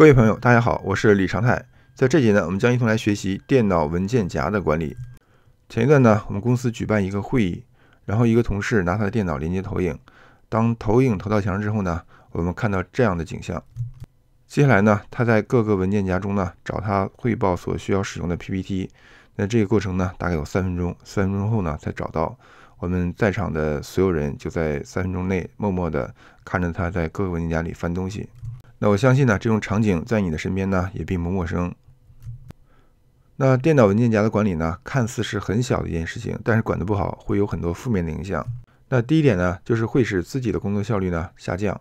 各位朋友，大家好，我是李长泰。在这节呢，我们将一同来学习电脑文件夹的管理。前一段呢，我们公司举办一个会议，然后一个同事拿他的电脑连接投影，当投影投到墙上之后呢，我们看到这样的景象。接下来呢，他在各个文件夹中呢，找他汇报所需要使用的 PPT。那这个过程呢，大概有三分钟，三分钟后呢才找到。我们在场的所有人就在三分钟内默默的看着他在各个文件夹里翻东西。那我相信呢，这种场景在你的身边呢也并不陌生。那电脑文件夹的管理呢，看似是很小的一件事情，但是管得不好，会有很多负面的影响。那第一点呢，就是会使自己的工作效率呢下降。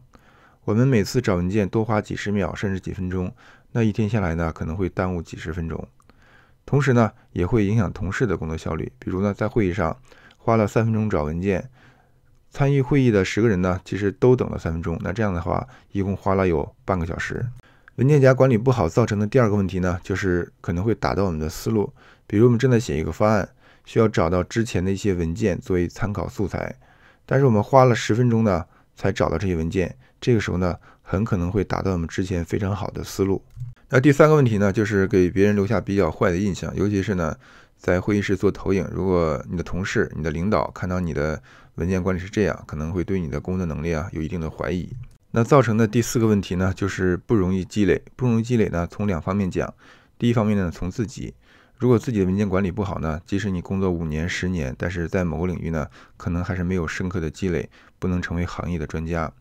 我们每次找文件多花几十秒，甚至几分钟，那一天下来呢，可能会耽误几十分钟。同时呢，也会影响同事的工作效率。比如呢，在会议上花了三分钟找文件。参与会议的十个人呢，其实都等了三分钟。那这样的话，一共花了有半个小时。文件夹管理不好造成的第二个问题呢，就是可能会打断我们的思路。比如我们正在写一个方案，需要找到之前的一些文件作为参考素材，但是我们花了十分钟呢才找到这些文件。这个时候呢，很可能会打断我们之前非常好的思路。那第三个问题呢，就是给别人留下比较坏的印象，尤其是呢。在会议室做投影，如果你的同事、你的领导看到你的文件管理是这样，可能会对你的工作能力啊有一定的怀疑。那造成的第四个问题呢，就是不容易积累。不容易积累呢，从两方面讲。第一方面呢，从自己，如果自己的文件管理不好呢，即使你工作五年、十年，但是在某个领域呢，可能还是没有深刻的积累，不能成为行业的专家。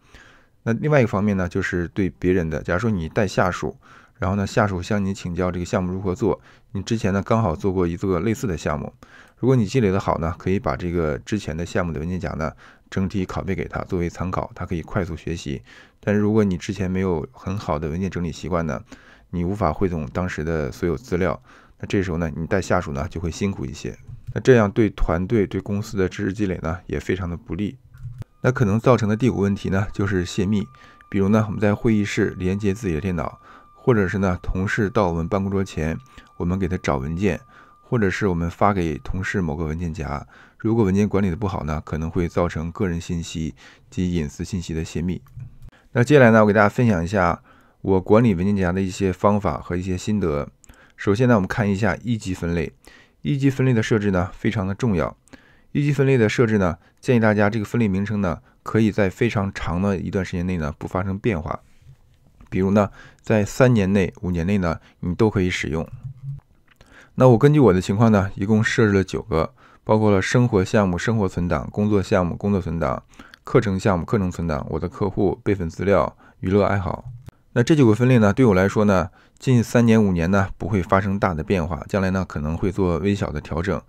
那另外一个方面呢，就是对别人的，假如说你带下属。然后呢，下属向你请教这个项目如何做，你之前呢刚好做过一个类似的项目，如果你积累的好呢，可以把这个之前的项目的文件夹呢整体拷贝给他作为参考，他可以快速学习。但是如果你之前没有很好的文件整理习惯呢，你无法汇总当时的所有资料，那这时候呢，你带下属呢就会辛苦一些。那这样对团队对公司的知识积累呢也非常的不利。那可能造成的第五问题呢就是泄密，比如呢我们在会议室连接自己的电脑。或者是呢，同事到我们办公桌前，我们给他找文件，或者是我们发给同事某个文件夹。如果文件管理的不好呢，可能会造成个人信息及隐私信息的泄密。那接下来呢，我给大家分享一下我管理文件夹的一些方法和一些心得。首先呢，我们看一下一级分类。一级分类的设置呢，非常的重要。一级分类的设置呢，建议大家这个分类名称呢，可以在非常长的一段时间内呢，不发生变化。比如呢，在三年内、五年内呢，你都可以使用。那我根据我的情况呢，一共设置了九个，包括了生活项目、生活存档、工作项目、工作存档、课程项目、课程存档、我的客户、备份资料、娱乐爱好。那这九个分类呢，对我来说呢，近三年、五年呢不会发生大的变化，将来呢可能会做微小的调整。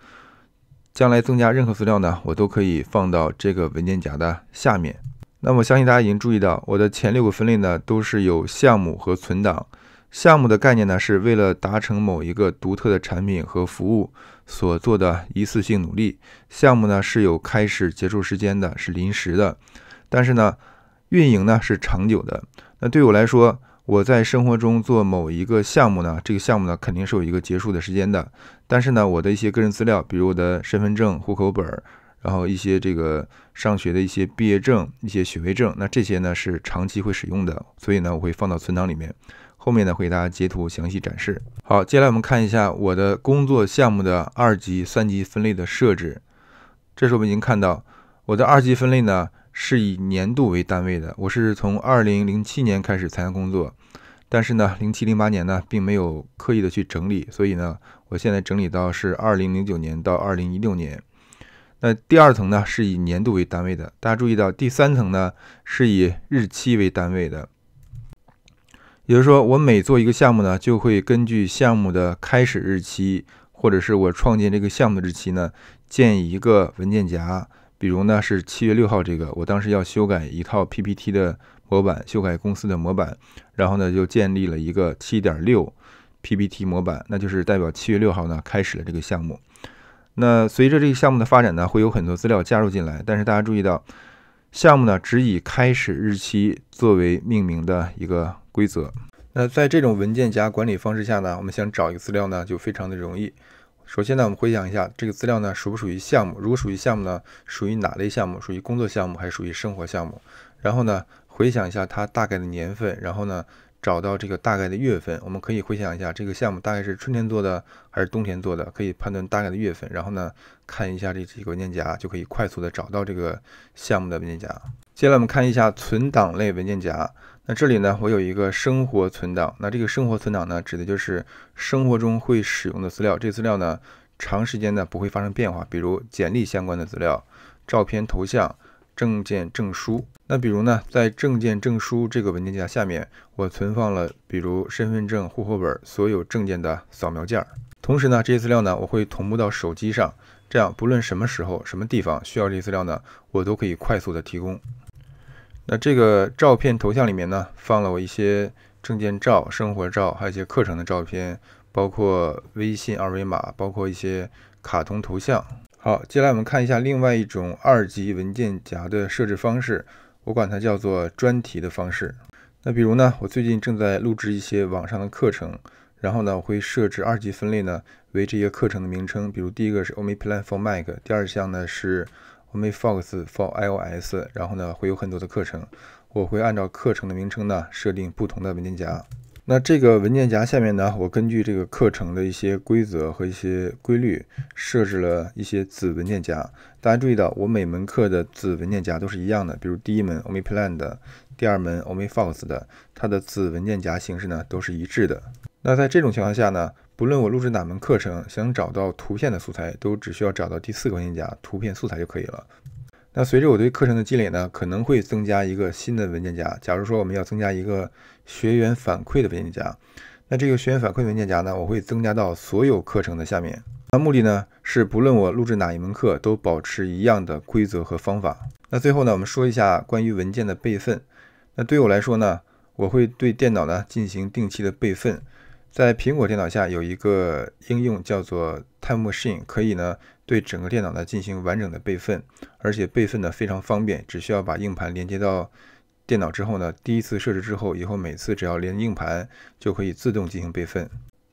将来增加任何资料呢，我都可以放到这个文件夹的下面。那么，相信大家已经注意到，我的前六个分类呢，都是有项目和存档。项目的概念呢，是为了达成某一个独特的产品和服务所做的一次性努力。项目呢是有开始结束时间的，是临时的；但是呢，运营呢是长久的。那对我来说，我在生活中做某一个项目呢，这个项目呢肯定是有一个结束的时间的。但是呢，我的一些个人资料，比如我的身份证、户口本儿。然后一些这个上学的一些毕业证、一些学位证，那这些呢是长期会使用的，所以呢我会放到存档里面。后面呢会给大家截图详细展示。好，接下来我们看一下我的工作项目的二级、三级分类的设置。这时候我们已经看到，我的二级分类呢是以年度为单位的。我是从二零零七年开始参加工作，但是呢零七零八年呢并没有刻意的去整理，所以呢我现在整理到是二零零九年到二零一六年。那第二层呢，是以年度为单位的。大家注意到，第三层呢，是以日期为单位的。也就是说，我每做一个项目呢，就会根据项目的开始日期，或者是我创建这个项目的日期呢，建一个文件夹。比如呢，是七月六号这个，我当时要修改一套 PPT 的模板，修改公司的模板，然后呢，就建立了一个七点六 PPT 模板，那就是代表七月六号呢，开始了这个项目。那随着这个项目的发展呢，会有很多资料加入进来。但是大家注意到，项目呢只以开始日期作为命名的一个规则。那在这种文件夹管理方式下呢，我们想找一个资料呢就非常的容易。首先呢，我们回想一下这个资料呢属不属于项目？如果属于项目呢，属于哪类项目？属于工作项目还是属于生活项目？然后呢？回想一下它大概的年份，然后呢找到这个大概的月份。我们可以回想一下这个项目大概是春天做的还是冬天做的，可以判断大概的月份。然后呢看一下这几个文件夹，就可以快速的找到这个项目的文件夹。接下来我们看一下存档类文件夹。那这里呢我有一个生活存档。那这个生活存档呢指的就是生活中会使用的资料，这资料呢长时间呢不会发生变化，比如简历相关的资料、照片、头像。证件证书，那比如呢，在证件证书这个文件夹下面，我存放了比如身份证、户口本所有证件的扫描件儿。同时呢，这些资料呢，我会同步到手机上，这样不论什么时候、什么地方需要这些资料呢，我都可以快速的提供。那这个照片头像里面呢，放了我一些证件照、生活照，还有一些课程的照片，包括微信二维码，包括一些卡通头像。好，接下来我们看一下另外一种二级文件夹的设置方式，我管它叫做专题的方式。那比如呢，我最近正在录制一些网上的课程，然后呢，我会设置二级分类呢为这些课程的名称，比如第一个是 OmniPlan for Mac，第二项呢是 OmniFox for iOS，然后呢会有很多的课程，我会按照课程的名称呢设定不同的文件夹。那这个文件夹下面呢，我根据这个课程的一些规则和一些规律，设置了一些子文件夹。大家注意到，我每门课的子文件夹都是一样的。比如第一门 OmniPlan 的，第二门 OmniFox 的，它的子文件夹形式呢都是一致的。那在这种情况下呢，不论我录制哪门课程，想找到图片的素材，都只需要找到第四个文件夹“图片素材”就可以了。那随着我对课程的积累呢，可能会增加一个新的文件夹。假如说我们要增加一个学员反馈的文件夹，那这个学员反馈文件夹呢，我会增加到所有课程的下面。那目的呢是，不论我录制哪一门课，都保持一样的规则和方法。那最后呢，我们说一下关于文件的备份。那对我来说呢，我会对电脑呢进行定期的备份。在苹果电脑下有一个应用叫做 Time Machine，可以呢。对整个电脑呢进行完整的备份，而且备份呢非常方便，只需要把硬盘连接到电脑之后呢，第一次设置之后，以后每次只要连硬盘就可以自动进行备份。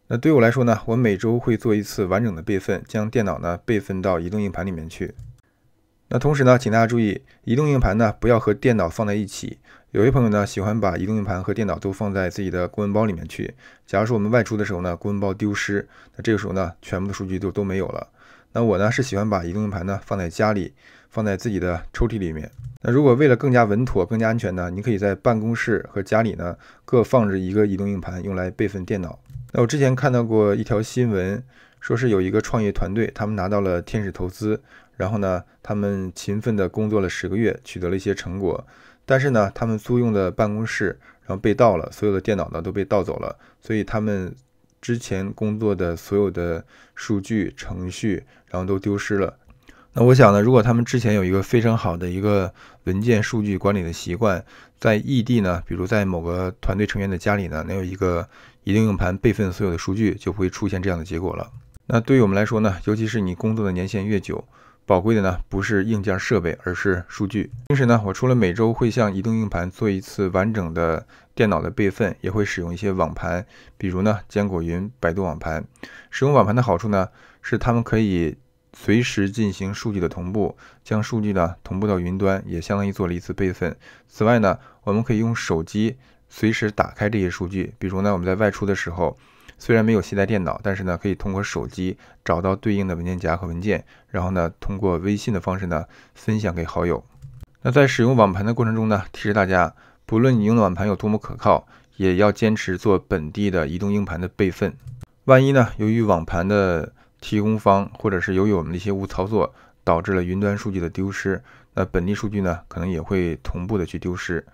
那对我来说呢，我每周会做一次完整的备份，将电脑呢备份到移动硬盘里面去。那同时呢，请大家注意，移动硬盘呢不要和电脑放在一起。有些朋友呢喜欢把移动硬盘和电脑都放在自己的公文包里面去。假如说我们外出的时候呢，公文包丢失，那这个时候呢，全部的数据都都没有了。那我呢是喜欢把移动硬盘呢放在家里，放在自己的抽屉里面。那如果为了更加稳妥、更加安全呢，你可以在办公室和家里呢各放置一个移动硬盘，用来备份电脑。那我之前看到过一条新闻，说是有一个创业团队，他们拿到了天使投资，然后呢，他们勤奋地工作了十个月，取得了一些成果。但是呢，他们租用的办公室然后被盗了，所有的电脑呢都被盗走了，所以他们。之前工作的所有的数据程序，然后都丢失了。那我想呢，如果他们之前有一个非常好的一个文件数据管理的习惯，在异地呢，比如在某个团队成员的家里呢，能有一个移动硬盘备份所有的数据，就不会出现这样的结果了。那对于我们来说呢，尤其是你工作的年限越久。宝贵的呢，不是硬件设备，而是数据。平时呢，我除了每周会向移动硬盘做一次完整的电脑的备份，也会使用一些网盘，比如呢，坚果云、百度网盘。使用网盘的好处呢，是他们可以随时进行数据的同步，将数据呢同步到云端，也相当于做了一次备份。此外呢，我们可以用手机随时打开这些数据，比如呢，我们在外出的时候。虽然没有携带电脑，但是呢，可以通过手机找到对应的文件夹和文件，然后呢，通过微信的方式呢，分享给好友。那在使用网盘的过程中呢，提示大家，不论你用的网盘有多么可靠，也要坚持做本地的移动硬盘的备份。万一呢，由于网盘的提供方或者是由于我们的一些误操作，导致了云端数据的丢失，那本地数据呢，可能也会同步的去丢失。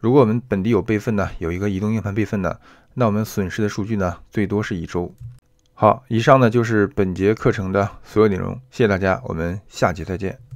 如果我们本地有备份呢，有一个移动硬盘备份呢。那我们损失的数据呢，最多是一周。好，以上呢就是本节课程的所有内容，谢谢大家，我们下节再见。